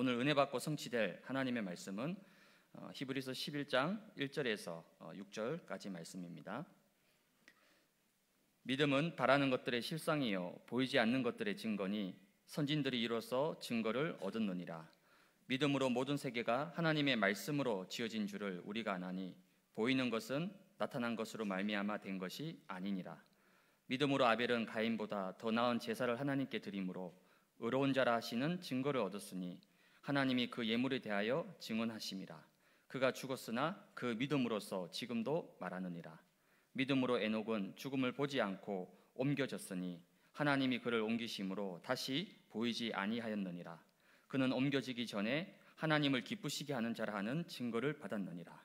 오늘 은혜 받고 성취될 하나님의 말씀은 어, 히브리서 11장 1절에서 6절까지 어, 말씀입니다. 믿음은 바라는 것들의 실상이요 보이지 않는 것들의 증거니 선진들이 이로써 증거를 얻었느니라. 믿음으로 모든 세계가 하나님의 말씀으로 지어진 줄을 우리가 아나니 보이는 것은 나타난 것으로 말미암아 된 것이 아니니라. 믿음으로 아벨은 가인보다 더 나은 제사를 하나님께 드림으로 의로운 자라 하시는 증거를 얻었으니 하나님이 그 예물에 대하여 증언하심이라. 그가 죽었으나 그 믿음으로서 지금도 말하느니라. 믿음으로 에녹은 죽음을 보지 않고 옮겨졌으니 하나님이 그를 옮기심으로 다시 보이지 아니하였느니라. 그는 옮겨지기 전에 하나님을 기쁘시게 하는 자라 하는 증거를 받았느니라.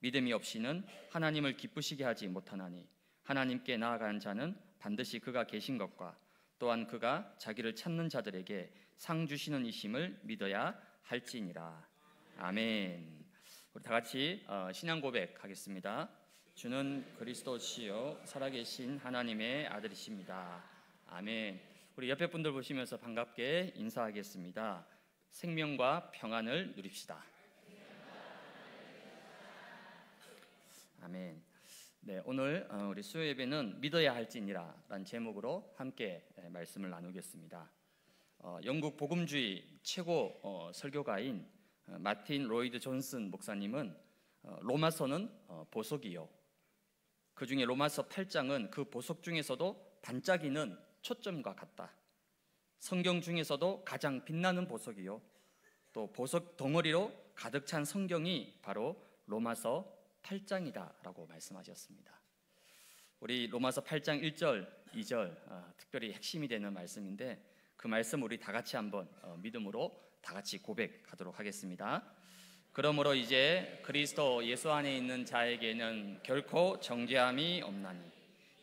믿음이 없이는 하나님을 기쁘시게 하지 못하나니 하나님께 나아간 자는 반드시 그가 계신 것과 또한 그가 자기를 찾는 자들에게 상 주시는 이심을 믿어야 할지니라. 아멘. 우리 다 같이 어, 신앙 고백하겠습니다. 주는 그리스도시요 살아계신 하나님의 아들이십니다. 아멘. 우리 옆에 분들 보시면서 반갑게 인사하겠습니다. 생명과 평안을 누립시다. 아멘. 네, 오늘 어, 우리 수요 예배는 믿어야 할지니라라는 제목으로 함께 예, 말씀을 나누겠습니다. 어, 영국 복음주의 최고 어, 설교가인 어, 마틴 로이드 존슨 목사님은 로마서는 보석이요. 그 중에 로마서 8장은 그 보석 중에서도 반짝이는 초점과 같다. 성경 중에서도 가장 빛나는 보석이요. 또 보석 덩어리로 가득 찬 성경이 바로 로마서 8장이다라고 말씀하셨습니다. 우리 로마서 8장 1절, 2절 아, 특별히 핵심이 되는 말씀인데 그 말씀 우리 다 같이 한번 어, 믿음으로 다 같이 고백하도록 하겠습니다. 그러므로 이제 그리스도 예수 안에 있는 자에게는 결코 정죄함이 없나니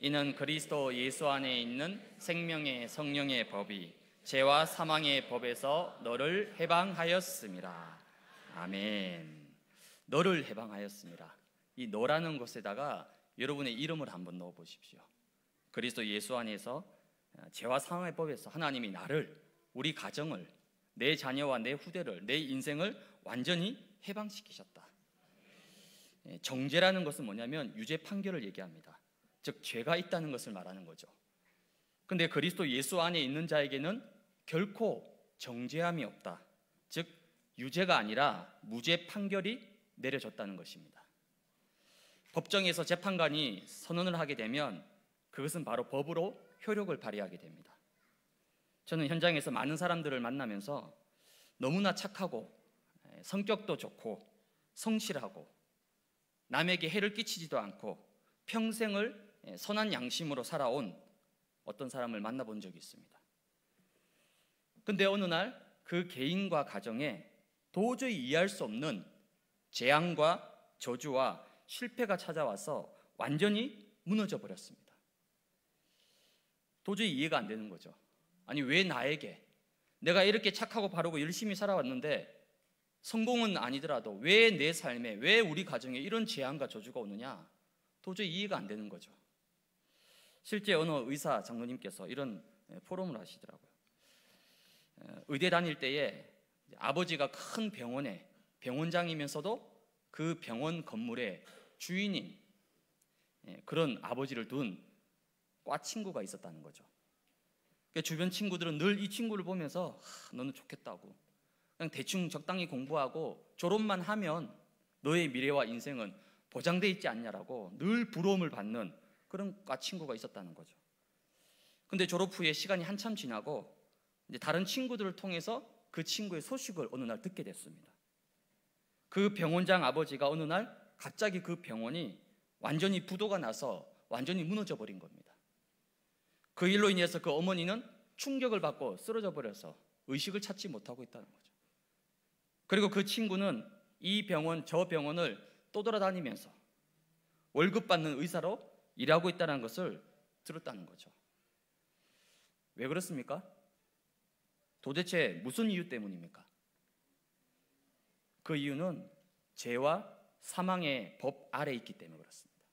이는 그리스도 예수 안에 있는 생명의 성령의 법이 죄와 사망의 법에서 너를 해방하였습니다. 아멘. 너를 해방하였습니다. 이 너라는 것에다가 여러분의 이름을 한번 넣어 보십시오. 그리스도 예수 안에서 죄와 상황의 법에서 하나님이 나를 우리 가정을 내 자녀와 내 후대를 내 인생을 완전히 해방시키셨다. 예, 정죄라는 것은 뭐냐면 유죄 판결을 얘기합니다. 즉 죄가 있다는 것을 말하는 거죠. 근데 그리스도 예수 안에 있는 자에게는 결코 정죄함이 없다. 즉 유죄가 아니라 무죄 판결이 내려졌다는 것입니다. 법정에서 재판관이 선언을 하게 되면 그것은 바로 법으로 효력을 발휘하게 됩니다. 저는 현장에서 많은 사람들을 만나면서 너무나 착하고 성격도 좋고 성실하고 남에게 해를 끼치지도 않고 평생을 선한 양심으로 살아온 어떤 사람을 만나본 적이 있습니다. 근데 어느 날 그 개인과 가정에 도저히 이해할 수 없는 재앙과 저주와 실패가 찾아와서 완전히 무너져 버렸습니다. 도저히 이해가 안 되는 거죠. 아니, 왜 나에게? 내가 이렇게 착하고 바르고 열심히 살아왔는데 성공은 아니더라도 왜 내 삶에, 왜 우리 가정에 이런 재앙과 저주가 오느냐? 도저히 이해가 안 되는 거죠. 실제 어느 의사 장로님께서 이런 예, 포럼을 하시더라고요. 예, 의대 다닐 때에 아버지가 큰 병원에 병원장이면서도 그 병원 건물의 주인인 예, 그런 아버지를 둔과 친구가 있었다는 거죠. 그러니까 주변 친구들은 늘 이 친구를 보면서 너는 좋겠다고 그냥 대충 적당히 공부하고 졸업만 하면 너의 미래와 인생은 보장돼 있지 않냐라고 늘 부러움을 받는 그런 과 친구가 있었다는 거죠. 근데 졸업 후에 시간이 한참 지나고 이제 다른 친구들을 통해서 그 친구의 소식을 어느 날 듣게 됐습니다. 그 병원장 아버지가 어느 날 갑자기 그 병원이 완전히 부도가 나서 완전히 무너져 버린 겁니다. 그 일로 인해서 그 어머니는 충격을 받고 쓰러져 버려서 의식을 찾지 못하고 있다는 거죠. 그리고 그 친구는 이 병원, 저 병원을 떠돌아다니면서 월급 받는 의사로 일하고 있다는 것을 들었다는 거죠. 왜 그렇습니까? 도대체 무슨 이유 때문입니까? 그 이유는 죄와 사망의 법 아래 있기 때문에 그렇습니다.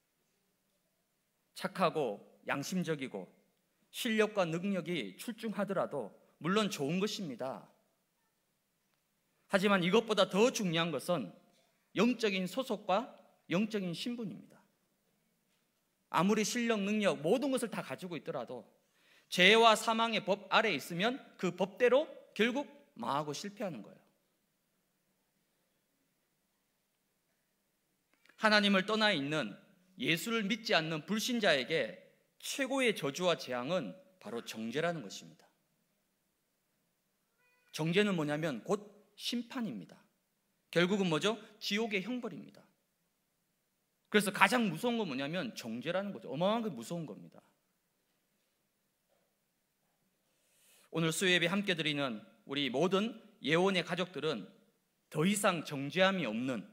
착하고 양심적이고 실력과 능력이 출중하더라도 물론 좋은 것입니다. 하지만 이것보다 더 중요한 것은 영적인 소속과 영적인 신분입니다. 아무리 실력, 능력, 모든 것을 다 가지고 있더라도 죄와 사망의 법 아래 있으면 그 법대로 결국 망하고 실패하는 거예요. 하나님을 떠나 있는 예수를 믿지 않는 불신자에게 최고의 저주와 재앙은 바로 정죄라는 것입니다. 정죄는 뭐냐면 곧 심판입니다. 결국은 뭐죠? 지옥의 형벌입니다. 그래서 가장 무서운 건 뭐냐면 정죄라는 거죠. 어마어마하게 무서운 겁니다. 오늘 수요예배 함께 드리는 우리 모든 예원의 가족들은 더 이상 정죄함이 없는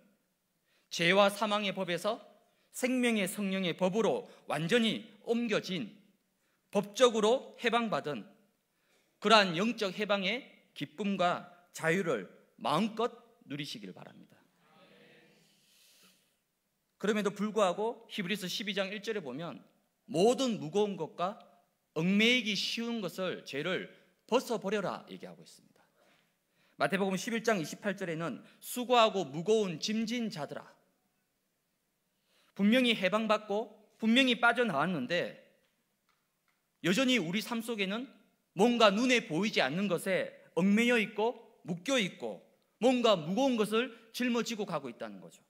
죄와 사망의 법에서 생명의 성령의 법으로 완전히 옮겨진 법적으로 해방받은 그러한 영적 해방의 기쁨과 자유를 마음껏 누리시길 바랍니다. 그럼에도 불구하고 히브리서 12장 1절에 보면 모든 무거운 것과 얽매이기 쉬운 것을 죄를 벗어버려라 얘기하고 있습니다. 마태복음 11장 28절에는 수고하고 무거운 짐진 자들아 분명히 해방받고 분명히 빠져나왔는데 여전히 우리 삶 속에는 뭔가 눈에 보이지 않는 것에 얽매여 있고 묶여 있고 뭔가 무거운 것을 짊어지고 가고 있다는 거죠.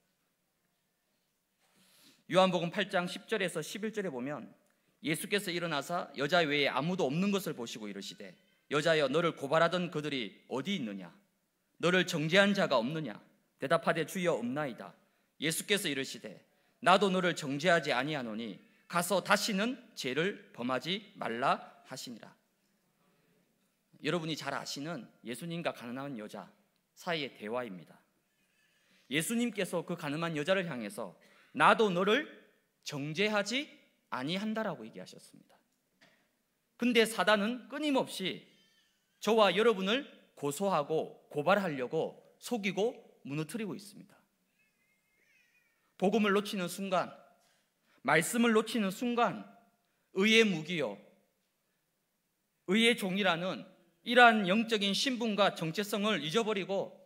요한복음 8장 10절에서 11절에 보면 예수께서 일어나사 여자 외에 아무도 없는 것을 보시고 이르시되 여자여 너를 고발하던 그들이 어디 있느냐 너를 정죄한 자가 없느냐 대답하되 주여 없나이다 예수께서 이르시되 나도 너를 정죄하지 아니하노니 가서 다시는 죄를 범하지 말라 하시니라. 여러분이 잘 아시는 예수님과 가난한 여자 사이의 대화입니다. 예수님께서 그 가늠한 여자를 향해서 나도 너를 정죄하지 아니한다라고 얘기하셨습니다. 근데 사단은 끊임없이 저와 여러분을 고소하고 고발하려고 속이고 무너뜨리고 있습니다. 복음을 놓치는 순간, 말씀을 놓치는 순간, 의의 무기요, 의의 종이라는 이러한 영적인 신분과 정체성을 잊어버리고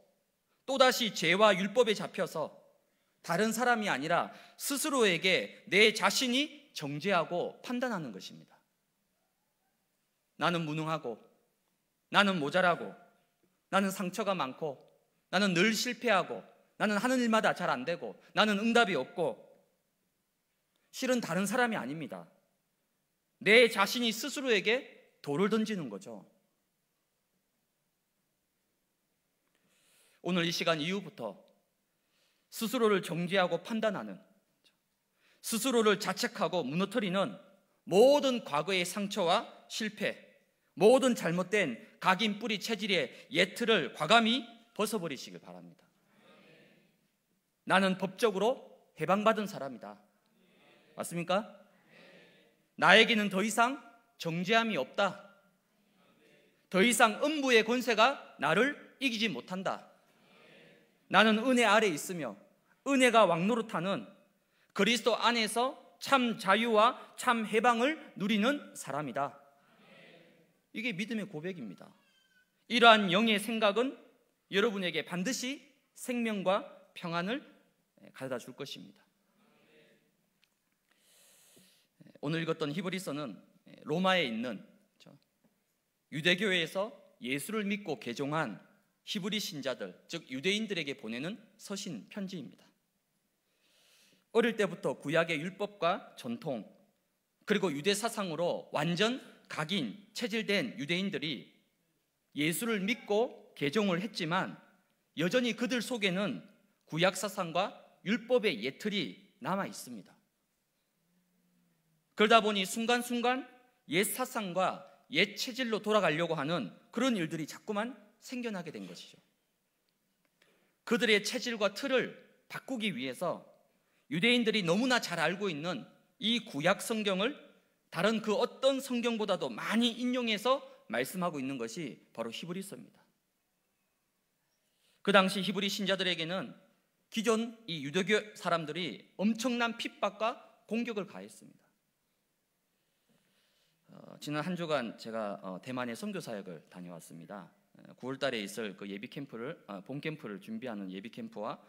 또다시 죄와 율법에 잡혀서 다른 사람이 아니라 스스로에게 내 자신이 정죄하고 판단하는 것입니다. 나는 무능하고, 나는 모자라고, 나는 상처가 많고, 나는 늘 실패하고, 나는 하는 일마다 잘 안 되고 나는 응답이 없고 실은 다른 사람이 아닙니다. 내 자신이 스스로에게 돌을 던지는 거죠. 오늘 이 시간 이후부터 스스로를 정죄하고 판단하는 스스로를 자책하고 무너뜨리는 모든 과거의 상처와 실패, 모든 잘못된 각인 뿌리 체질의 예틀을 과감히 벗어버리시길 바랍니다. 나는 법적으로 해방받은 사람이다. 맞습니까? 나에게는 더 이상 정죄함이 없다. 더 이상 음부의 권세가 나를 이기지 못한다. 나는 은혜 아래 있으며 은혜가 왕노릇하는 그리스도 안에서 참 자유와 참 해방을 누리는 사람이다. 이게 믿음의 고백입니다. 이러한 영의 생각은 여러분에게 반드시 생명과 평안을 가져다 줄 것입니다. 오늘 읽었던 히브리서는 로마에 있는 유대교회에서 예수를 믿고 개종한 히브리 신자들, 즉 유대인들에게 보내는 서신 편지입니다. 어릴 때부터 구약의 율법과 전통, 그리고 유대 사상으로 완전 각인, 체질된 유대인들이 예수를 믿고 개종을 했지만 여전히 그들 속에는 구약 사상과 율법의 예틀이 남아 있습니다. 그러다 보니 순간순간 옛 사상과 옛 체질로 돌아가려고 하는 그런 일들이 자꾸만 생겨나게 된 것이죠. 그들의 체질과 틀을 바꾸기 위해서 유대인들이 너무나 잘 알고 있는 이 구약 성경을 다른 그 어떤 성경보다도 많이 인용해서 말씀하고 있는 것이 바로 히브리서입니다. 그 당시 히브리 신자들에게는 기존 이 유대교 사람들이 엄청난 핍박과 공격을 가했습니다. 어, 지난 한 주간 제가 어, 대만의 선교 사역을 다녀왔습니다. 9월 어, 달에 있을 그 예비 캠프를 아, 본 캠프를 준비하는 예비 캠프와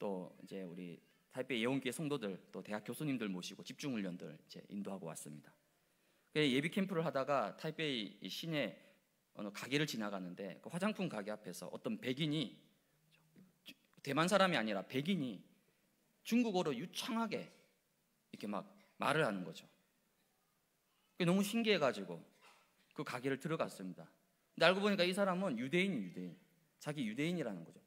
또 이제 우리 타이 예원계 성도들 또 대학 교수님들 모시고 집중 훈련들 이제 인도하고 왔습니다. 그 예비 캠프를 하다가 타이페이 시내 어느 가게를 지나가는데 그 화장품 가게 앞에서 어떤 백인이 대만 사람이 아니라 백인이 중국어로 유창하게 이렇게 막 말을 하는 거죠. 너무 신기해가지고 그 가게를 들어갔습니다. 근데 알고 보니까 이 사람은 유대인 유대인. 자기 유대인이라는 거죠.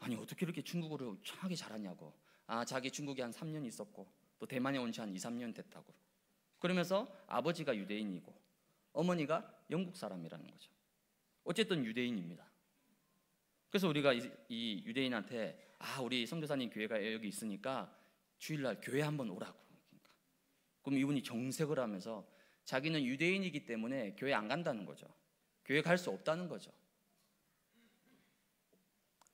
아니, 어떻게 이렇게 중국어를 유창하게 잘하냐고. 아, 자기 중국에 한 3년 있었고, 또 대만에 온 지 한 2, 3년 됐다고. 그러면서 아버지가 유대인이고, 어머니가 영국 사람이라는 거죠. 어쨌든 유대인입니다. 그래서 우리가 이, 이 유대인한테 아 우리 선교사님 교회가 여기 있으니까 주일날 교회 한번 오라고. 그러니까. 그럼 이분이 정색을 하면서 자기는 유대인이기 때문에 교회 안 간다는 거죠. 교회 갈 수 없다는 거죠.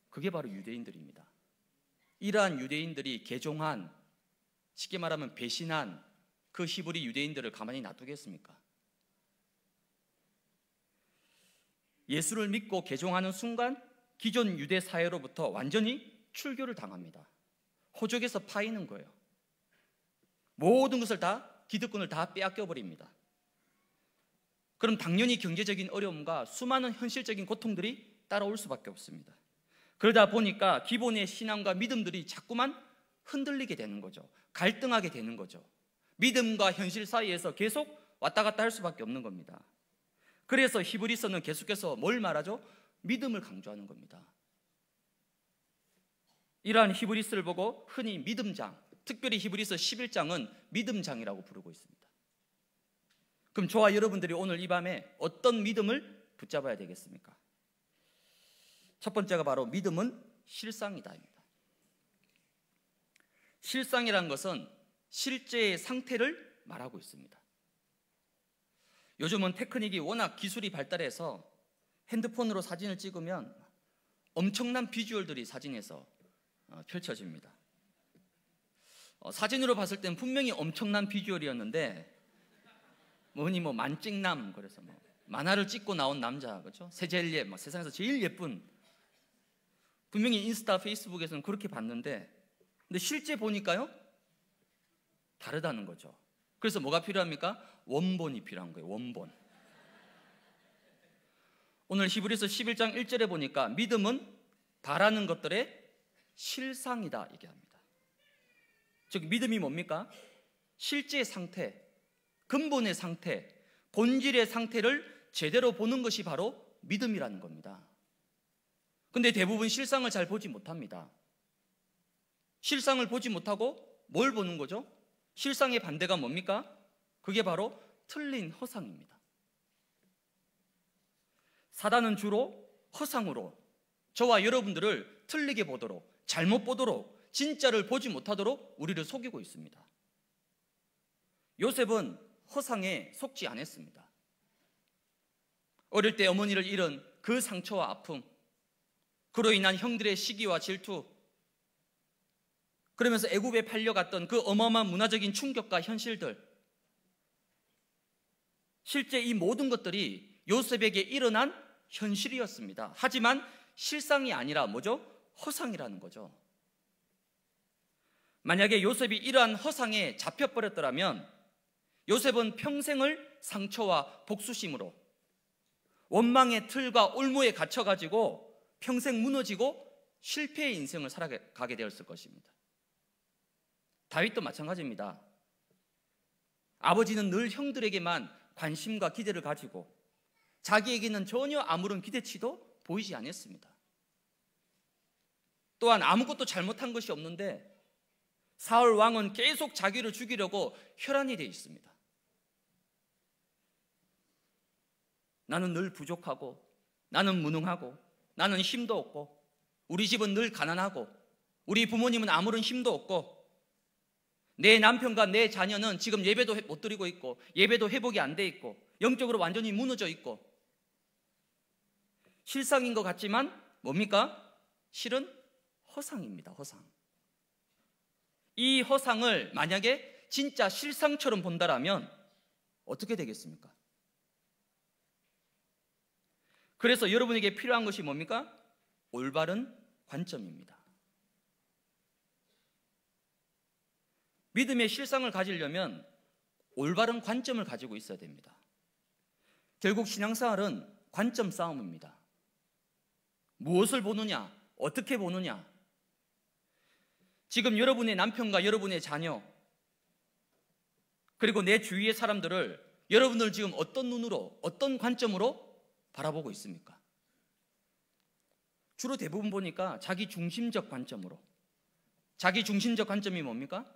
그게 바로 유대인들입니다. 이러한 유대인들이 개종한 쉽게 말하면 배신한 그 히브리 유대인들을 가만히 놔두겠습니까? 예수를 믿고 개종하는 순간 기존 유대 사회로부터 완전히 출교를 당합니다. 호족에서 파이는 거예요. 모든 것을 다 기득권을 다 빼앗겨 버립니다. 그럼 당연히 경제적인 어려움과 수많은 현실적인 고통들이 따라올 수밖에 없습니다. 그러다 보니까 기본의 신앙과 믿음들이 자꾸만 흔들리게 되는 거죠. 갈등하게 되는 거죠. 믿음과 현실 사이에서 계속 왔다 갔다 할 수밖에 없는 겁니다. 그래서 히브리서는 계속해서 뭘 말하죠? 믿음을 강조하는 겁니다. 이러한 히브리스를 보고 흔히 믿음장, 특별히 히브리스 11장은 믿음장이라고 부르고 있습니다. 그럼 저와 여러분들이 오늘 이 밤에 어떤 믿음을 붙잡아야 되겠습니까? 첫 번째가 바로 믿음은 실상이다입니다. 실상이란 것은 실제의 상태를 말하고 있습니다. 요즘은 테크닉이 워낙 기술이 발달해서 핸드폰으로 사진을 찍으면 엄청난 비주얼들이 사진에서 어, 펼쳐집니다. 어, 사진으로 봤을 땐 분명히 엄청난 비주얼이었는데 뭐니 뭐 만찍남 그래서 뭐 만화를 찍고 나온 남자 그렇죠? 세젤리에 막 예, 뭐 세상에서 제일 예쁜 분명히 인스타 페이스북에서는 그렇게 봤는데 근데 실제 보니까요 다르다는 거죠. 그래서 뭐가 필요합니까? 원본이 필요한 거예요. 원본. 오늘 히브리서 11장 1절에 보니까 믿음은 바라는 것들의 실상이다 얘기합니다. 즉 믿음이 뭡니까? 실제 상태, 근본의 상태, 본질의 상태를 제대로 보는 것이 바로 믿음이라는 겁니다. 근데 대부분 실상을 잘 보지 못합니다. 실상을 보지 못하고 뭘 보는 거죠? 실상의 반대가 뭡니까? 그게 바로 틀린 허상입니다. 사단은 주로 허상으로 저와 여러분들을 틀리게 보도록 잘못 보도록 진짜를 보지 못하도록 우리를 속이고 있습니다. 요셉은 허상에 속지 않았습니다. 어릴 때 어머니를 잃은 그 상처와 아픔, 그로 인한 형들의 시기와 질투, 그러면서 애굽에 팔려갔던 그 어마어마한 문화적인 충격과 현실들, 실제 이 모든 것들이 요셉에게 일어난 현실이었습니다. 하지만 실상이 아니라 뭐죠? 허상이라는 거죠. 만약에 요셉이 이러한 허상에 잡혀버렸더라면 요셉은 평생을 상처와 복수심으로 원망의 틀과 올무에 갇혀가지고 평생 무너지고 실패의 인생을 살아가게 되었을 것입니다. 다윗도 마찬가지입니다. 아버지는 늘 형들에게만 관심과 기대를 가지고 자기에게는 전혀 아무런 기대치도 보이지 않았습니다. 또한 아무것도 잘못한 것이 없는데 사울 왕은 계속 자기를 죽이려고 혈안이 되어 있습니다. 나는 늘 부족하고 나는 무능하고 나는 힘도 없고 우리 집은 늘 가난하고 우리 부모님은 아무런 힘도 없고 내 남편과 내 자녀는 지금 예배도 못 드리고 있고 예배도 회복이 안 돼 있고 영적으로 완전히 무너져 있고 실상인 것 같지만 뭡니까? 실은 허상입니다. 허상. 이 허상을 만약에 진짜 실상처럼 본다라면 어떻게 되겠습니까? 그래서 여러분에게 필요한 것이 뭡니까? 올바른 관점입니다. 믿음의 실상을 가지려면 올바른 관점을 가지고 있어야 됩니다. 결국 신앙생활은 관점 싸움입니다. 무엇을 보느냐, 어떻게 보느냐, 지금 여러분의 남편과 여러분의 자녀, 그리고 내 주위의 사람들을 여러분들 지금 어떤 눈으로, 어떤 관점으로 바라보고 있습니까? 주로 대부분 보니까 자기 중심적 관점으로. 자기 중심적 관점이 뭡니까?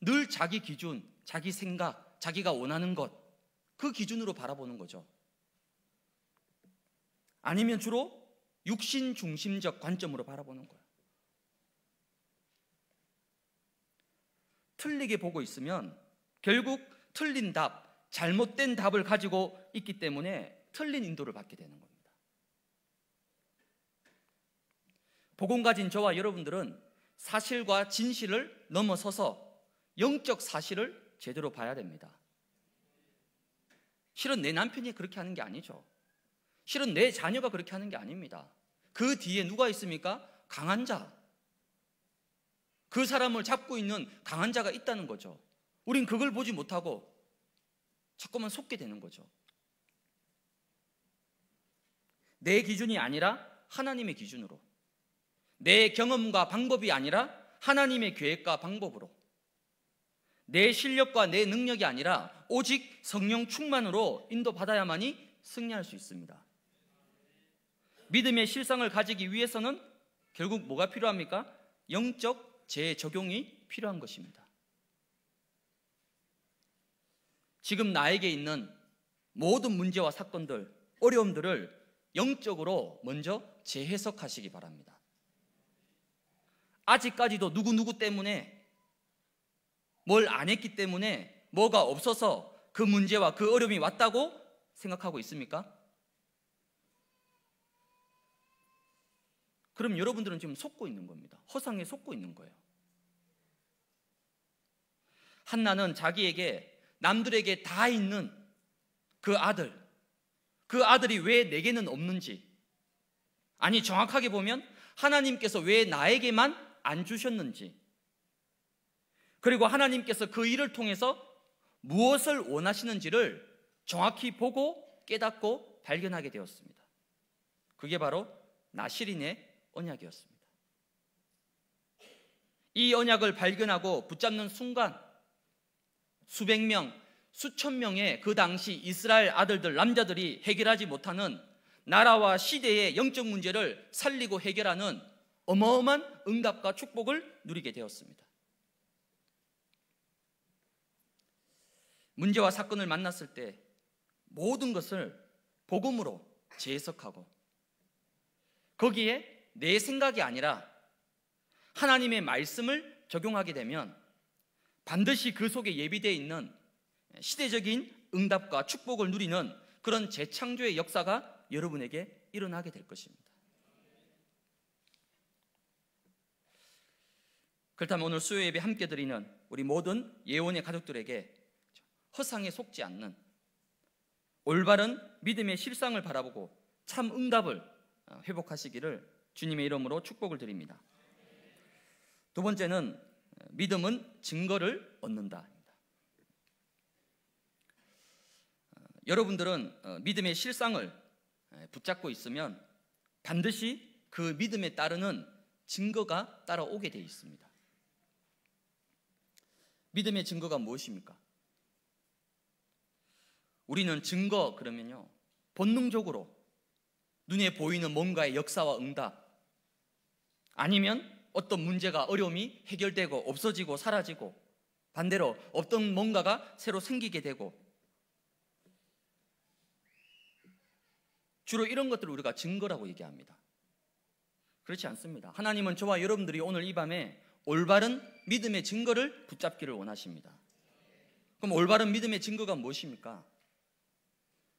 늘 자기 기준, 자기 생각, 자기가 원하는 것, 그 기준으로 바라보는 거죠. 아니면 주로 육신 중심적 관점으로 바라보는 거 틀리게 보고 있으면 결국 틀린 답, 잘못된 답을 가지고 있기 때문에 틀린 인도를 받게 되는 겁니다. 복음 가진 저와 여러분들은 사실과 진실을 넘어서서 영적 사실을 제대로 봐야 됩니다. 실은 내 남편이 그렇게 하는 게 아니죠. 실은 내 자녀가 그렇게 하는 게 아닙니다. 그 뒤에 누가 있습니까? 강한 자, 그 사람을 잡고 있는 강한 자가 있다는 거죠. 우린 그걸 보지 못하고 자꾸만 속게 되는 거죠. 내 기준이 아니라 하나님의 기준으로. 내 경험과 방법이 아니라 하나님의 계획과 방법으로. 내 실력과 내 능력이 아니라 오직 성령 충만으로 인도받아야만이 승리할 수 있습니다. 믿음의 실상을 가지기 위해서는 결국 뭐가 필요합니까? 영적 재적용이 필요한 것입니다. 지금 나에게 있는 모든 문제와 사건들, 어려움들을 영적으로 먼저 재해석하시기 바랍니다. 아직까지도 누구누구 때문에 뭘 안 했기 때문에 뭐가 없어서 그 문제와 그 어려움이 왔다고 생각하고 있습니까? 그럼 여러분들은 지금 속고 있는 겁니다. 허상에 속고 있는 거예요. 한나는 자기에게 남들에게 다 있는 그 아들, 그 아들이 왜 내게는 없는지, 아니 정확하게 보면 하나님께서 왜 나에게만 안 주셨는지, 그리고 하나님께서 그 일을 통해서 무엇을 원하시는지를 정확히 보고 깨닫고 발견하게 되었습니다. 그게 바로 나시린의 언약이었습니다. 이 언약을 발견하고 붙잡는 순간 수백 명, 수천 명의 그 당시 이스라엘 아들들, 남자들이 해결하지 못하는 나라와 시대의 영적 문제를 살리고 해결하는 어마어마한 응답과 축복을 누리게 되었습니다. 문제와 사건을 만났을 때 모든 것을 복음으로 재해석하고 거기에 내 생각이 아니라 하나님의 말씀을 적용하게 되면 반드시 그 속에 예비되어 있는 시대적인 응답과 축복을 누리는 그런 재창조의 역사가 여러분에게 일어나게 될 것입니다. 그렇다면 오늘 수요 예배 함께 드리는 우리 모든 예원의 가족들에게 허상에 속지 않는 올바른 믿음의 실상을 바라보고 참 응답을 회복하시기를 주님의 이름으로 축복을 드립니다. 두 번째는 믿음은 증거를 얻는다. 여러분들은 어, 믿음의 실상을 붙잡고 있으면 반드시 그 믿음에 따르는 증거가 따라오게 되어 있습니다. 믿음의 증거가 무엇입니까? 우리는 증거 그러면요. 본능적으로 눈에 보이는 뭔가의 역사와 응답, 아니면 어떤 문제가 어려움이 해결되고 없어지고 사라지고 반대로 어떤 뭔가가 새로 생기게 되고 주로 이런 것들을 우리가 증거라고 얘기합니다. 그렇지 않습니다. 하나님은 저와 여러분들이 오늘 이 밤에 올바른 믿음의 증거를 붙잡기를 원하십니다. 그럼 올바른 믿음의 증거가 무엇입니까?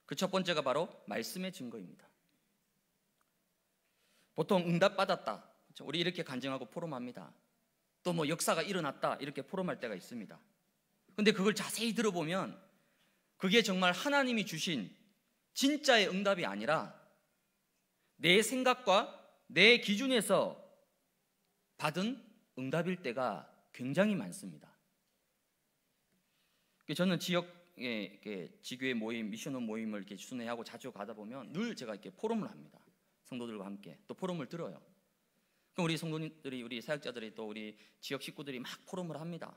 그 첫 번째가 바로 말씀의 증거입니다. 보통 응답받았다, 우리 이렇게 간증하고 포럼합니다. 또 뭐 역사가 일어났다 이렇게 포럼할 때가 있습니다. 근데 그걸 자세히 들어보면 그게 정말 하나님이 주신 진짜의 응답이 아니라 내 생각과 내 기준에서 받은 응답일 때가 굉장히 많습니다. 그 저는 지역의 예, 지교회 모임, 미션홈 모임을 이렇게 순회하고 자주 가다 보면 늘 제가 이렇게 포럼을 합니다. 성도들과 함께 또 포럼을 들어요. 우리 성도님들이 우리 사역자들이 또 우리 지역 식구들이 막 포럼을 합니다.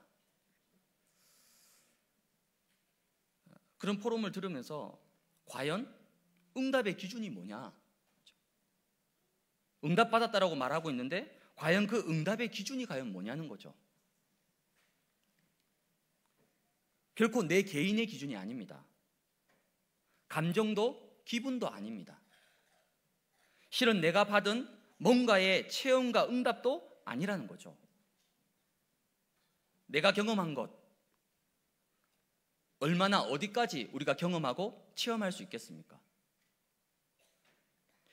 그런 포럼을 들으면서 과연 응답의 기준이 뭐냐? 응답 받았다라고 말하고 있는데 과연 그 응답의 기준이 과연 뭐냐는 거죠. 결코 내 개인의 기준이 아닙니다. 감정도 기분도 아닙니다. 실은 내가 받은 뭔가의 체험과 응답도 아니라는 거죠. 내가 경험한 것, 얼마나 어디까지 우리가 경험하고 체험할 수 있겠습니까?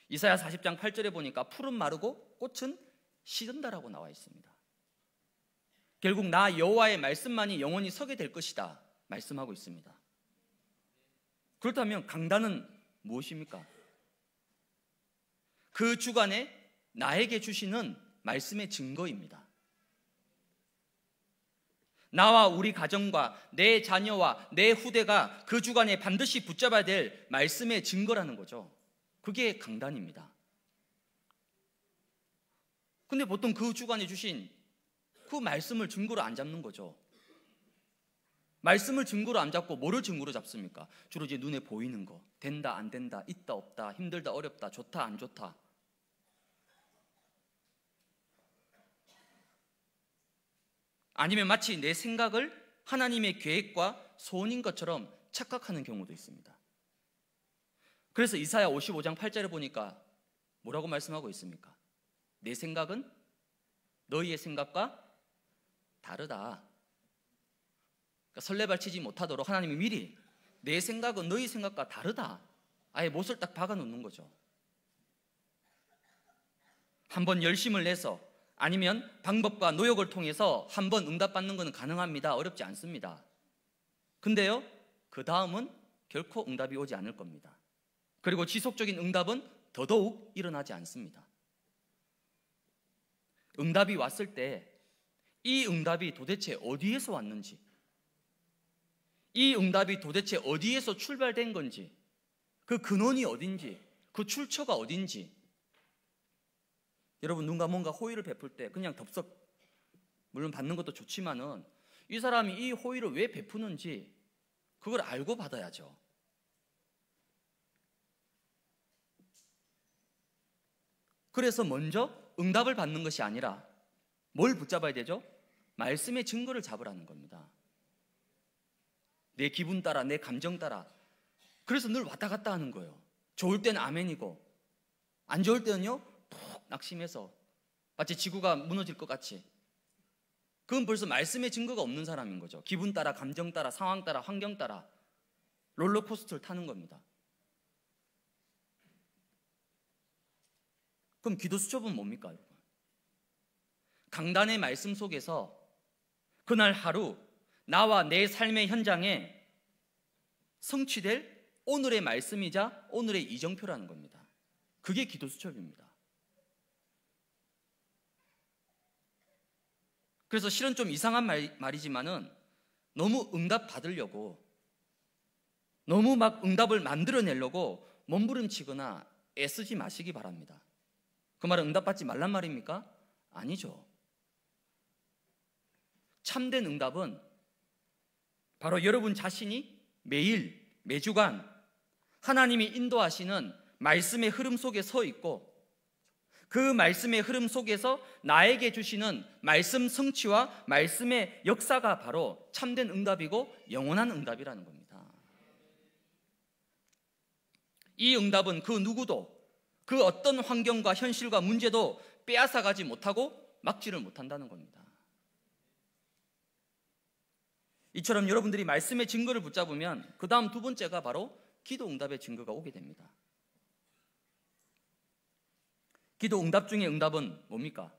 이사야 40장 8절에 보니까 풀은 마르고 꽃은 시든다라고 나와 있습니다. 결국 나 여호와의 말씀만이 영원히 서게 될 것이다 말씀하고 있습니다. 그렇다면 강단은 무엇입니까? 그 주간에 나에게 주시는 말씀의 증거입니다. 나와 우리 가정과 내 자녀와 내 후대가 그 주간에 반드시 붙잡아야 될 말씀의 증거라는 거죠. 그게 강단입니다. 근데 보통 그 주간에 주신 그 말씀을 증거로 안 잡는 거죠. 말씀을 증거로 안 잡고 뭐를 증거로 잡습니까? 주로 이제 눈에 보이는 거. 된다, 안 된다, 있다, 없다, 힘들다, 어렵다, 좋다, 안 좋다. 아니면 마치 내 생각을 하나님의 계획과 소원인 것처럼 착각하는 경우도 있습니다. 그래서 이사야 55장 8절을 보니까 뭐라고 말씀하고 있습니까? 내 생각은 너희의 생각과 다르다. 그러니까 설레발치지 못하도록 하나님이 미리 내 생각은 너희 생각과 다르다. 아예 못을 딱 박아 놓는 거죠. 한번 열심을 내서 아니면 방법과 노력을 통해서 한 번 응답받는 것은 가능합니다. 어렵지 않습니다. 근데요, 그 다음은 결코 응답이 오지 않을 겁니다. 그리고 지속적인 응답은 더더욱 일어나지 않습니다. 응답이 왔을 때 이 응답이 도대체 어디에서 왔는지, 이 응답이 도대체 어디에서 출발된 건지, 그 근원이 어딘지, 그 출처가 어딘지, 여러분 누가 뭔가 호의를 베풀 때 그냥 덥석 물론 받는 것도 좋지만은 이 사람이 이 호의를 왜 베푸는지 그걸 알고 받아야죠. 그래서 먼저 응답을 받는 것이 아니라 뭘 붙잡아야 되죠? 말씀의 증거를 잡으라는 겁니다. 내 기분 따라, 내 감정 따라. 그래서 늘 왔다 갔다 하는 거예요. 좋을 때는 아멘이고, 안 좋을 때는요, 낙심해서 마치 지구가 무너질 것 같이 그건 벌써 말씀의 증거가 없는 사람인 거죠. 기분 따라, 감정 따라, 상황 따라, 환경 따라 롤러코스터를 타는 겁니다. 그럼 기도 수첩은 뭡니까? 강단의 말씀 속에서 그날 하루 나와 내 삶의 현장에 성취될 오늘의 말씀이자 오늘의 이정표라는 겁니다. 그게 기도 수첩입니다. 그래서 실은 좀 이상한 말, 말이지만은 너무 응답 받으려고 너무 막 응답을 만들어내려고 몸부림치거나 애쓰지 마시기 바랍니다. 그 말은 응답받지 말란 말입니까? 아니죠. 참된 응답은 바로 여러분 자신이 매일, 매주간 하나님이 인도하시는 말씀의 흐름 속에 서 있고 그 말씀의 흐름 속에서 나에게 주시는 말씀 성취와 말씀의 역사가 바로 참된 응답이고 영원한 응답이라는 겁니다. 이 응답은 그 누구도 그 어떤 환경과 현실과 문제도 빼앗아가지 못하고 막지를 못한다는 겁니다. 이처럼 여러분들이 말씀의 증거를 붙잡으면 그 다음 두 번째가 바로 기도 응답의 증거가 오게 됩니다. 기도 응답 중에 응답은 뭡니까?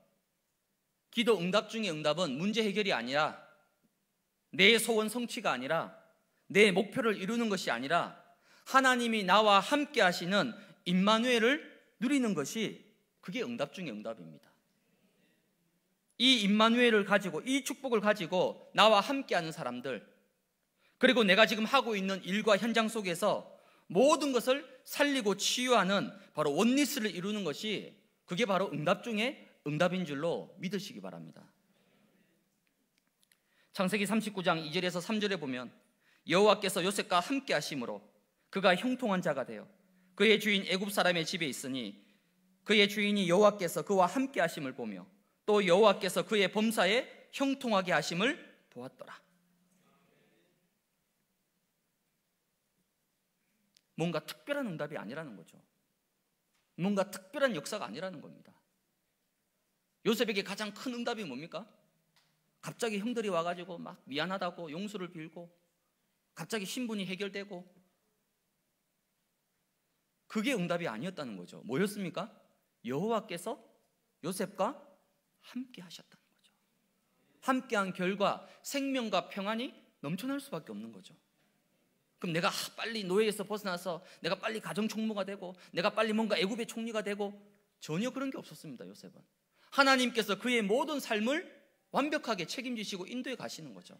기도 응답 중의 응답은 문제 해결이 아니라 내 소원 성취가 아니라 내 목표를 이루는 것이 아니라 하나님이 나와 함께 하시는 임마누엘을 누리는 것이 그게 응답 중의 응답입니다. 이 임마누엘을 가지고 이 축복을 가지고 나와 함께 하는 사람들 그리고 내가 지금 하고 있는 일과 현장 속에서 모든 것을 살리고 치유하는 바로 원리스를 이루는 것이 그게 바로 응답 중에 응답인 줄로 믿으시기 바랍니다. 창세기 39장 2절에서 3절에 보면 여호와께서 요셉과 함께 하심으로 그가 형통한 자가 되어 그의 주인 애굽 사람의 집에 있으니 그의 주인이 여호와께서 그와 함께 하심을 보며 또 여호와께서 그의 범사에 형통하게 하심을 보았더라. 뭔가 특별한 응답이 아니라는 거죠. 뭔가 특별한 역사가 아니라는 겁니다. 요셉에게 가장 큰 응답이 뭡니까? 갑자기 형들이 와가지고 막 미안하다고 용서를 빌고 갑자기 신분이 해결되고 그게 응답이 아니었다는 거죠. 뭐였습니까? 여호와께서 요셉과 함께 하셨다는 거죠. 함께한 결과 생명과 평안이 넘쳐날 수밖에 없는 거죠. 그럼 내가 빨리 노예에서 벗어나서 내가 빨리 가정 총무가 되고 내가 빨리 뭔가 애굽의 총리가 되고 전혀 그런 게 없었습니다. 요셉은 하나님께서 그의 모든 삶을 완벽하게 책임지시고 인도해 가시는 거죠.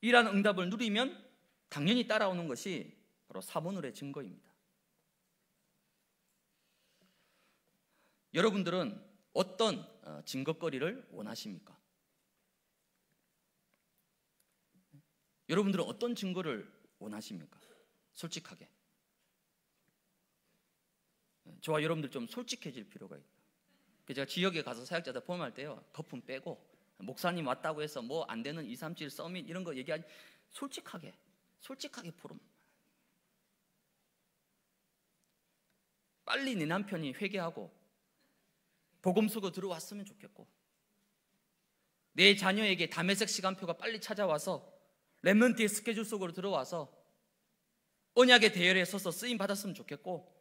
이러한 응답을 누리면 당연히 따라오는 것이 바로 사모늘의 증거입니다. 여러분들은 어떤 어, 증거거리를 원하십니까? 여러분들은 어떤 증거를 원하십니까? 솔직하게. 저와 여러분들 좀 솔직해질 필요가 있다. 그 제가 지역에 가서 사역자들 포함할 때요. 거품 빼고 목사님 왔다고 해서 뭐 안 되는 2, 3, 7 서밋 이런 거 얘기하지 솔직하게 솔직하게 포럼. 빨리 네 남편이 회개하고 복음 속으 들어왔으면 좋겠고 내 자녀에게 담에색 시간표가 빨리 찾아와서 랩몬트의 스케줄 속으로 들어와서 언약의 대열에 서서 쓰임 받았으면 좋겠고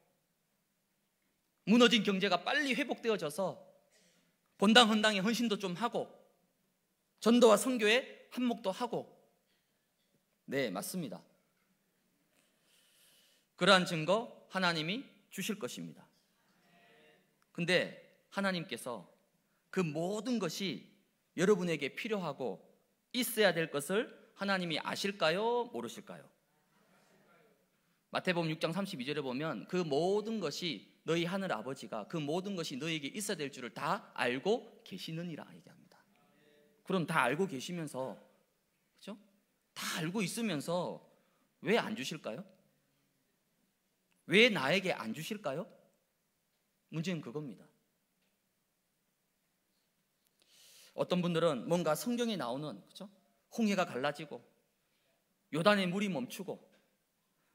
무너진 경제가 빨리 회복되어져서 본당 헌당의 헌신도 좀 하고 전도와 선교에 한몫도 하고 네 맞습니다 그러한 증거 하나님이 주실 것입니다 근데 하나님께서 그 모든 것이 여러분에게 필요하고 있어야 될 것을 하나님이 아실까요? 모르실까요? 마태복음 6장 32절에 보면 그 모든 것이 너희 하늘 아버지가 그 모든 것이 너희에게 있어야 될 줄을 다 알고 계시느니라 얘기합니다. 그럼 다 알고 계시면서 그죠? 다 알고 있으면서 왜 안 주실까요? 왜 나에게 안 주실까요? 문제는 그겁니다. 어떤 분들은 뭔가 성경에 나오는 그죠? 홍해가 갈라지고 요단의 물이 멈추고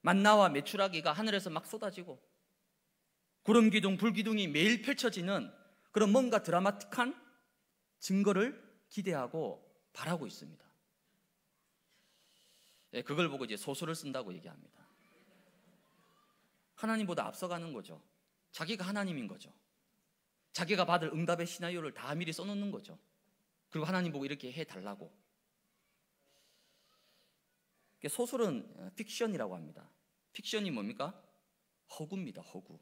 만나와 메추라기가 하늘에서 막 쏟아지고 구름 기둥, 불 기둥이 매일 펼쳐지는 그런 뭔가 드라마틱한 증거를 기대하고 바라고 있습니다. 예, 그걸 보고 이제 소설을 쓴다고 얘기합니다. 하나님보다 앞서가는 거죠. 자기가 하나님인 거죠. 자기가 받을 응답의 시나리오를 다 미리 써놓는 거죠. 그리고 하나님 보고 이렇게 해달라고 소설은 픽션이라고 합니다. 픽션이 뭡니까? 허구입니다. 허구.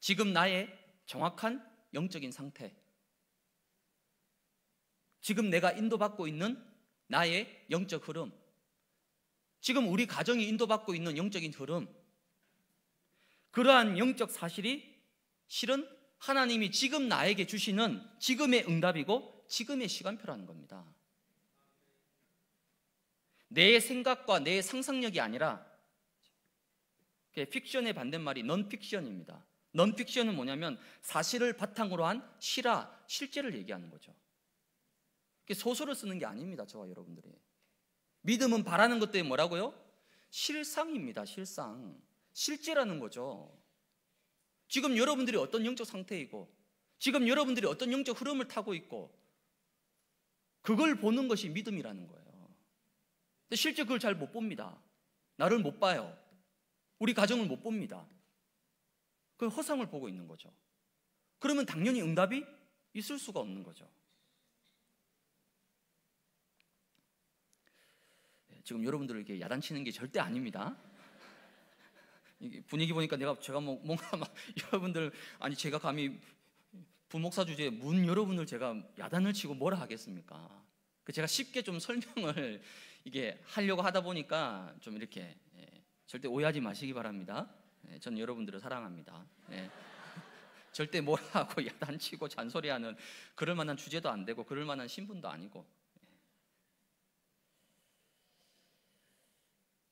지금 나의 정확한 영적인 상태. 지금 내가 인도받고 있는 나의 영적 흐름. 지금 우리 가정이 인도받고 있는 영적인 흐름. 그러한 영적 사실이 실은 하나님이 지금 나에게 주시는 지금의 응답이고 지금의 시간표라는 겁니다. 내 생각과 내 상상력이 아니라 픽션의 반대말이 넌픽션입니다. 넌픽션은 뭐냐면 사실을 바탕으로 한 실화, 실제를 얘기하는 거죠. 소설을 쓰는 게 아닙니다. 저와 여러분들이. 믿음은 바라는 것 때문에 뭐라고요? 실상입니다. 실상. 실제라는 거죠. 지금 여러분들이 어떤 영적 상태이고 지금 여러분들이 어떤 영적 흐름을 타고 있고 그걸 보는 것이 믿음이라는 거예요. 근데 실제 그걸 잘 못 봅니다. 나를 못 봐요. 우리 가정을 못 봅니다. 그 허상을 보고 있는 거죠. 그러면 당연히 응답이 있을 수가 없는 거죠. 예, 지금 여러분들을 이렇게 야단치는 게 절대 아닙니다. 분위기 보니까 내가 제가 뭐 뭔가 막 여러분들 아니 제가 감히 부목사 주제에 문 여러분을 제가 야단을 치고 뭐라 하겠습니까? 그 제가 쉽게 좀 설명을 이게 하려고 하다 보니까 좀 이렇게 예, 절대 오해하지 마시기 바랍니다. 예, 전 여러분들을 사랑합니다. 예. 절대 뭐라고 야단치고 잔소리하는 그럴 만한 주제도 안 되고 그럴 만한 신분도 아니고 예.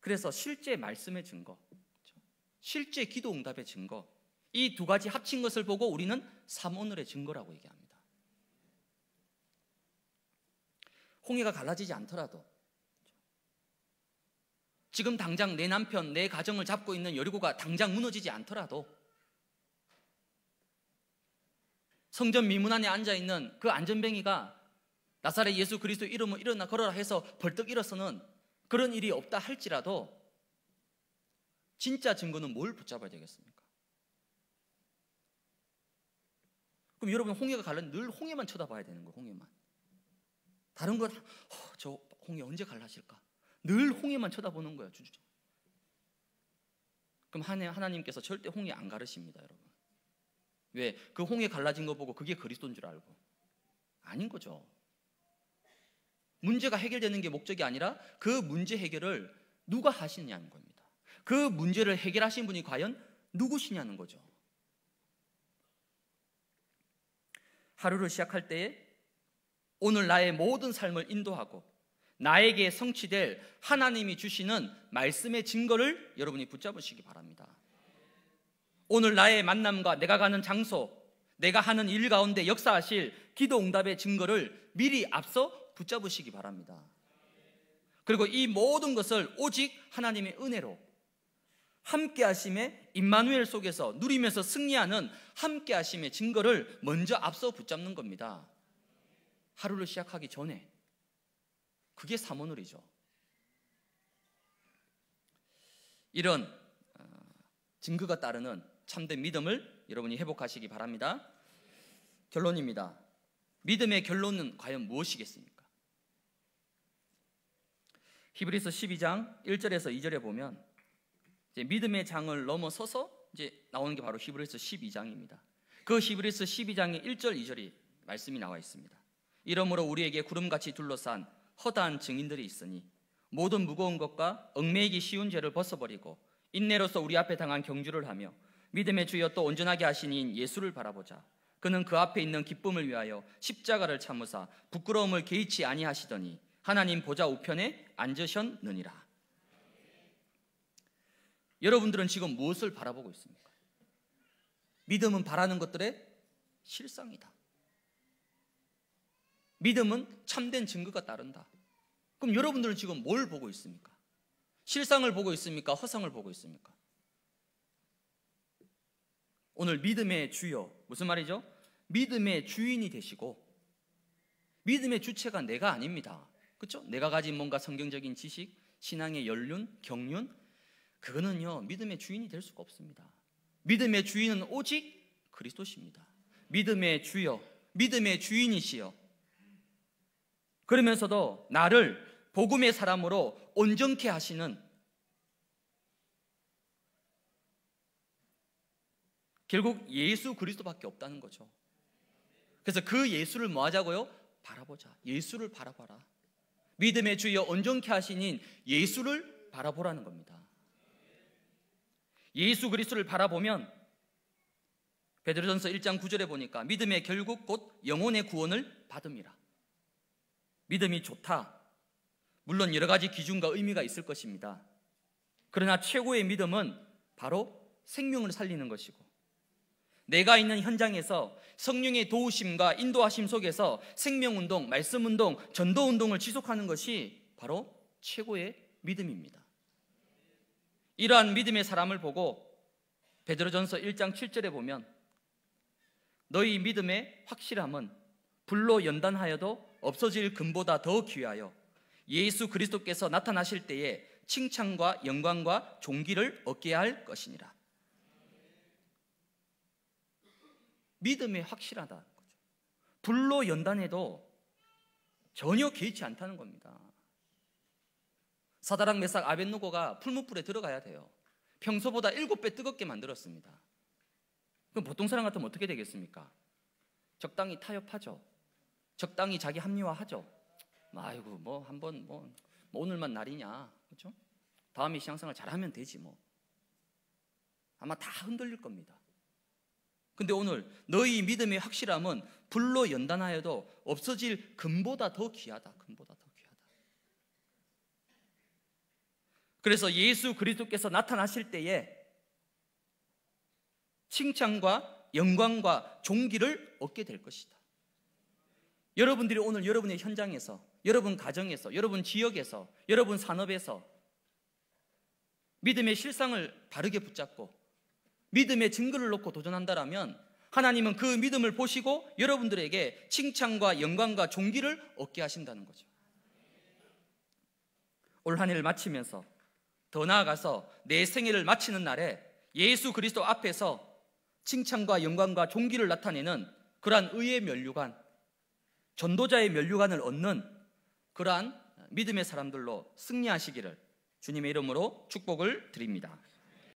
그래서 실제 말씀의 증거, 그렇죠? 실제 기도 응답의 증거 이 두 가지 합친 것을 보고 우리는 삼오늘의 증거라고 얘기합니다. 홍해가 갈라지지 않더라도 지금 당장 내 남편, 내 가정을 잡고 있는 여리고가 당장 무너지지 않더라도 성전 미문 안에 앉아 있는 그 안전뱅이가 나사렛 예수 그리스도 이름을 일어나 걸어라 해서 벌떡 일어서는 그런 일이 없다 할지라도 진짜 증거는 뭘 붙잡아야 되겠습니까? 그럼 여러분 홍해가 갈라면 늘 홍해만 쳐다봐야 되는 거예요. 홍해만. 다른 건저 어, 홍해 언제 갈라질까? 늘 홍해만 쳐다보는 거야 주주죠. 그럼 하나님께서 절대 홍해 안 가르십니다, 여러분. 왜? 그 홍해 갈라진 거 보고 그게 그리스도인 줄 알고 아닌 거죠. 문제가 해결되는 게 목적이 아니라 그 문제 해결을 누가 하시냐는 겁니다. 그 문제를 해결하신 분이 과연 누구시냐는 거죠. 하루를 시작할 때에 오늘 나의 모든 삶을 인도하고 나에게 성취될 하나님이 주시는 말씀의 증거를 여러분이 붙잡으시기 바랍니다. 오늘 나의 만남과 내가 가는 장소, 내가 하는 일 가운데 역사하실 기도 응답의 증거를 미리 앞서 붙잡으시기 바랍니다. 그리고 이 모든 것을 오직 하나님의 은혜로 함께 하심의 임마누엘 속에서 누리면서 승리하는 함께 하심의 증거를 먼저 앞서 붙잡는 겁니다. 하루를 시작하기 전에 그게 사모놀이죠. 이런 어, 증거가 따르는 참된 믿음을 여러분이 회복하시기 바랍니다. 결론입니다. 믿음의 결론은 과연 무엇이겠습니까? 히브리서 12장 1절에서 2절에 보면 믿음의 장을 넘어서서 이제 나오는 게 바로 히브리서 12장입니다. 그 히브리서 12장의 1절 2절이 말씀이 나와 있습니다. 이러므로 우리에게 구름같이 둘러싼 허다한 증인들이 있으니 모든 무거운 것과 얽매이기 쉬운 죄를 벗어버리고 인내로서 우리 앞에 당한 경주를 하며 믿음의 주여 또 온전하게 하시니 예수를 바라보자. 그는 그 앞에 있는 기쁨을 위하여 십자가를 참으사 부끄러움을 개의치 아니하시더니 하나님 보좌 우편에 앉으셨느니라. 여러분들은 지금 무엇을 바라보고 있습니까? 믿음은 바라는 것들의 실상이다. 믿음은 참된 증거가 따른다. 그럼 여러분들은 지금 뭘 보고 있습니까? 실상을 보고 있습니까? 허상을 보고 있습니까? 오늘 믿음의 주요 무슨 말이죠? 믿음의 주인이 되시고 믿음의 주체가 내가 아닙니다. 그쵸 내가 가진 뭔가 성경적인 지식, 신앙의 연륜, 경륜 그거는요 믿음의 주인이 될 수가 없습니다. 믿음의 주인은 오직 그리스도십니다. 믿음의 주요, 믿음의 주인이시여 그러면서도 나를 복음의 사람으로 온전케 하시는 결국 예수 그리스도밖에 없다는 거죠. 그래서 그 예수를 뭐 하자고요? 바라보자. 예수를 바라봐라. 믿음의 주여 온전케 하시는 예수를 바라보라는 겁니다. 예수 그리스도를 바라보면 베드로전서 1장 9절에 보니까 믿음의 결국 곧 영혼의 구원을 받음이라. 믿음이 좋다. 물론 여러 가지 기준과 의미가 있을 것입니다. 그러나 최고의 믿음은 바로 생명을 살리는 것이고 내가 있는 현장에서 성령의 도우심과 인도하심 속에서 생명운동, 말씀운동, 전도운동을 지속하는 것이 바로 최고의 믿음입니다. 이러한 믿음의 사람을 보고 베드로전서 1장 7절에 보면 너희 믿음의 확실함은 불로 연단하여도 없어질 금보다 더 귀하여 예수 그리스도께서 나타나실 때에 칭찬과 영광과 종기를 얻게 할 것이니라. 믿음이 확실하다 는 거죠. 불로 연단해도 전혀 개의치 않다는 겁니다. 사다랑 메삭 아벤누고가 풀무불에 들어가야 돼요. 평소보다 일곱 배 뜨겁게 만들었습니다. 그럼 보통 사람 같으면 어떻게 되겠습니까? 적당히 타협하죠. 적당히 자기 합리화하죠. 뭐, 아이고 뭐 한번 뭐, 뭐 오늘만 날이냐 그렇죠? 다음에 시향상을 잘하면 되지 뭐. 아마 다 흔들릴 겁니다. 근데 오늘 너희 믿음의 확실함은 불로 연단하여도 없어질 금보다 더 귀하다. 금보다 더 귀하다. 그래서 예수 그리스도께서 나타나실 때에 칭찬과 영광과 종기를 얻게 될 것이다. 여러분들이 오늘 여러분의 현장에서, 여러분 가정에서, 여러분 지역에서, 여러분 산업에서 믿음의 실상을 바르게 붙잡고 믿음의 증거를 놓고 도전한다라면 하나님은 그 믿음을 보시고 여러분들에게 칭찬과 영광과 존귀를 얻게 하신다는 거죠. 올한 해를 마치면서 더 나아가서 내 생애를 마치는 날에 예수 그리스도 앞에서 칭찬과 영광과 존귀를 나타내는 그러한 의의 면류관 전도자의 면류관을 얻는 그러한 믿음의 사람들로 승리하시기를 주님의 이름으로 축복을 드립니다.